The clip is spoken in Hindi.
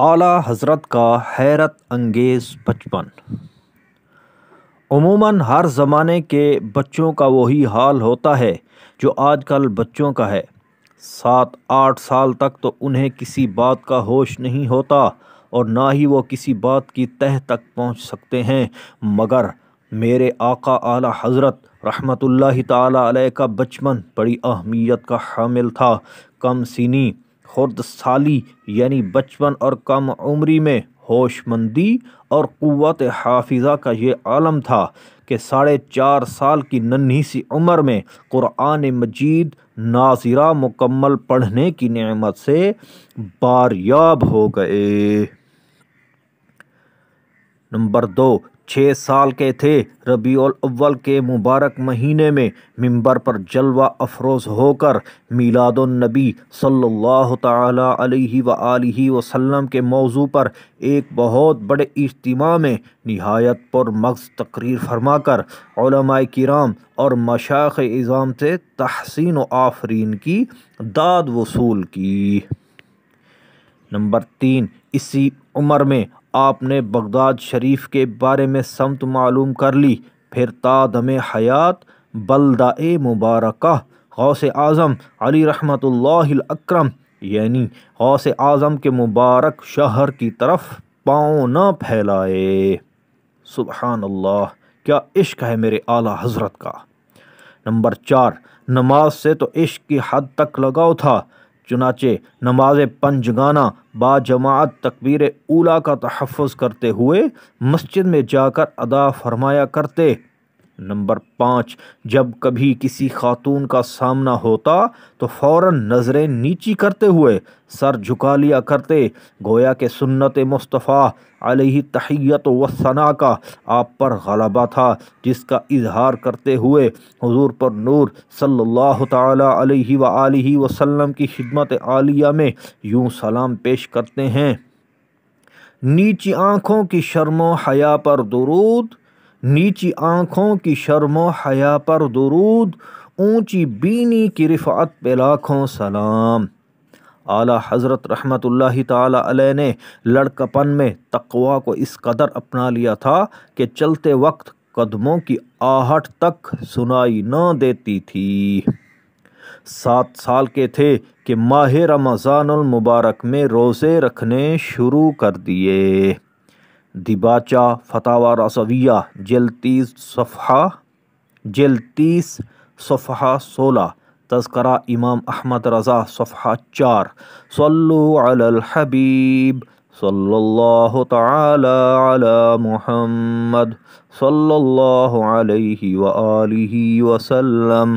आला हज़रत का हैरत अंगेज़ बचपन अमूमन हर ज़माने के बच्चों का वही हाल होता है जो आजकल बच्चों का है सात आठ साल तक तो उन्हें किसी बात का होश नहीं होता और ना ही वो किसी बात की तह तक पहुंच सकते हैं मगर मेरे आका आला हज़रत रहमतुल्लाह ताला का बचपन बड़ी अहमियत का हामिल था कम सीनी खुर्दसाली यानी बचपन और कम उम्री में होशमंदी और क़वत हाफिज़ा का ये आलम था कि साढ़े चार साल की नन्ही सी उम्र में क़ुरान मजीद नाजिरा मुकम्मल पढ़ने की नमत से बारयाब हो गए नंबर दो छः साल के थे रबी अव्वल के मुबारक महीने में मिंबर पर जलवा अफरोज़ होकर मीलादुलनबी सल्लल्लाहु अलैहि अलैहि वसल्लम के मौजू पर एक बहुत बड़े इज्तम में नहायत पर मगज़ तकरीर फरमाकर किराम और मशाख इज़ाम से तहसीन व आफरीन की दाद वसूल की नंबर तीन इसी उम्र में आपने बगदाद शरीफ के बारे में समत मालूम कर ली फिर तादम हयात बलदा मुबारक गौस आज़म अली रहमत अक्रम यानी गौस आज़म के मुबारक शहर की तरफ पाँव न फैलाए सुबहान अल्लाह क्या इश्क है मेरे आला हजरत का नंबर चार नमाज से तो इश्क की हद तक लगाव था चुनाचे नमाज पंजगाना जमात तकबीर ऊला का तहफ़ करते हुए मस्जिद में जाकर अदा फरमाया करते नंबर पाँच जब कभी किसी खातून का सामना होता तो फ़ौर नज़रें नीची करते हुए सर झुका लिया करते गोया के सुन्नत मुस्तफ़ा अलह तहैत वसना का आप पर गलबा था जिसका इजहार करते हुए हुजूर पर नूर सल्लल्लाहु अलैहि वसल्लम की खिदमत आलिया में यूं सलाम पेश करते हैं नीची आँखों की शर्मो हया पर दरूद नीची आँखों की शर्मो हया पर दरूद ऊँची बीनी की रिफ़ात पे लाखों सलाम आला हज़रत रहमत ताली ने लड़कपन में तकवा को इस कदर अपना लिया था कि चलते वक्त कदमों की आहट तक सुनाई न देती थी सात साल के थे कि माह रमज़ानमबारक में रोज़े रखने शुरू कर दिए दिबाचा फतावा रसविया जल तीस सफ़ा जल तीस सफ़ा सोलह तस्करा इमाम अहमद रज़ा सफ़ा चार सल्लल्हबीब सल्लल्लाहु ताला अला मुहम्मद सल्लल्लाहु अलैहि वसल्लम